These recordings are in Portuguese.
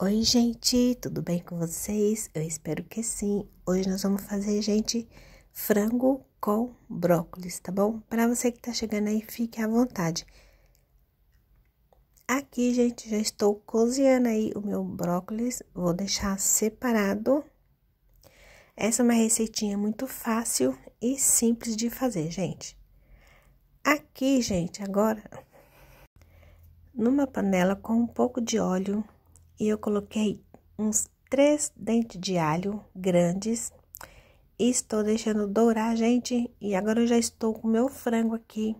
Oi, gente, tudo bem com vocês? Eu espero que sim. Hoje nós vamos fazer, gente, frango com brócolis, tá bom? Para você que tá chegando aí, fique à vontade. Aqui, gente, já estou cozinhando aí o meu brócolis, vou deixar separado. Essa é uma receitinha muito fácil e simples de fazer, gente. Aqui, gente, agora, numa panela com um pouco de óleo, e eu coloquei uns três dentes de alho grandes. E estou deixando dourar, gente. E agora eu já estou com o meu frango aqui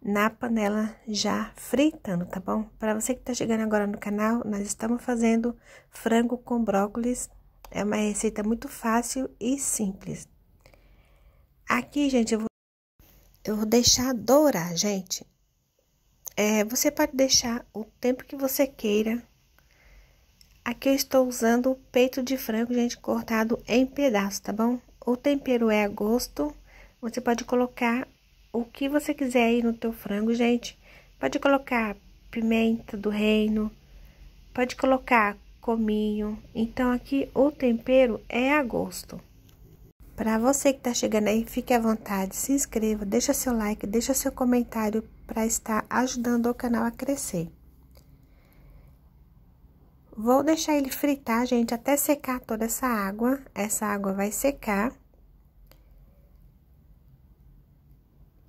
na panela já fritando, tá bom? Para você que está chegando agora no canal, nós estamos fazendo frango com brócolis. É uma receita muito fácil e simples. Aqui, gente, eu vou, eu vou deixar dourar, gente. É, você pode deixar o tempo que você queira Aqui eu estou usando o peito de frango, gente, cortado em pedaços, tá bom? O tempero é a gosto, você pode colocar o que você quiser aí no teu frango, gente. Pode colocar pimenta do reino, pode colocar cominho. Então, aqui o tempero é a gosto. Para você que está chegando aí, fique à vontade, se inscreva, deixa seu like, deixa seu comentário para estar ajudando o canal a crescer. Vou deixar ele fritar, gente, até secar toda essa água. Essa água vai secar.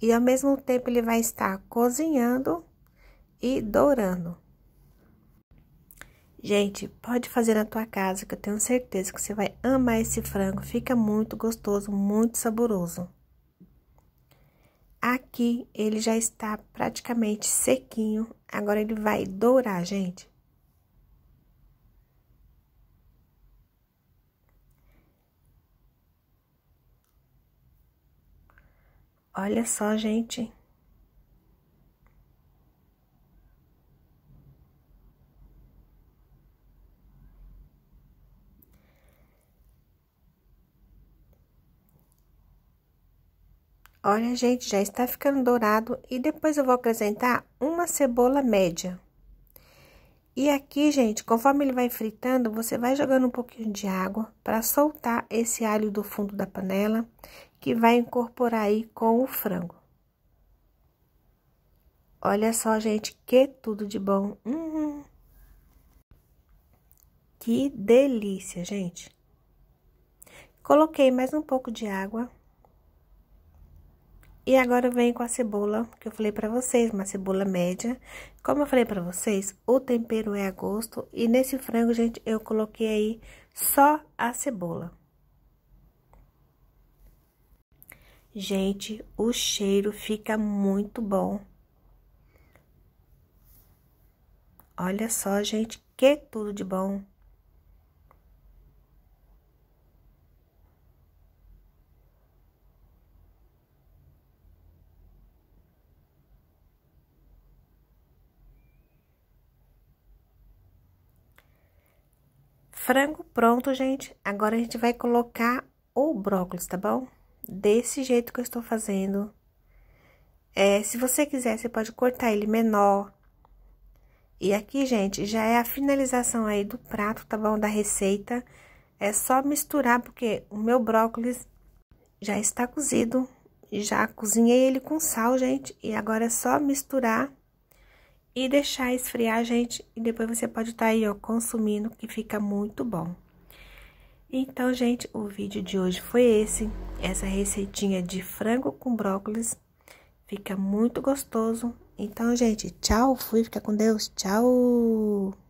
E ao mesmo tempo ele vai estar cozinhando e dourando. Gente, pode fazer na tua casa que eu tenho certeza que você vai amar esse frango. Fica muito gostoso, muito saboroso. Aqui ele já está praticamente sequinho. Agora ele vai dourar, gente. Olha só, gente. Olha, gente, já está ficando dourado e depois eu vou acrescentar uma cebola média. E aqui, gente, conforme ele vai fritando, você vai jogando um pouquinho de água para soltar esse alho do fundo da panela que vai incorporar aí com o frango. Olha só, gente, que tudo de bom. Hum, que delícia, gente. Coloquei mais um pouco de água. E agora vem com a cebola, que eu falei para vocês, uma cebola média. Como eu falei para vocês, o tempero é a gosto. E nesse frango, gente, eu coloquei aí só a cebola. Gente, o cheiro fica muito bom. Olha só, gente, que tudo de bom. frango pronto, gente. Agora a gente vai colocar o brócolis, tá bom? desse jeito que eu estou fazendo. É, se você quiser, você pode cortar ele menor. E aqui, gente, já é a finalização aí do prato, tá bom? Da receita. É só misturar, porque o meu brócolis já está cozido. Já cozinhei ele com sal, gente. E agora é só misturar e deixar esfriar, gente. E depois você pode estar tá aí, ó, consumindo, que fica muito bom. Então, gente, o vídeo de hoje foi esse. Essa receitinha de frango com brócolis. Fica muito gostoso. Então, gente, tchau. Fui, fica com Deus. Tchau.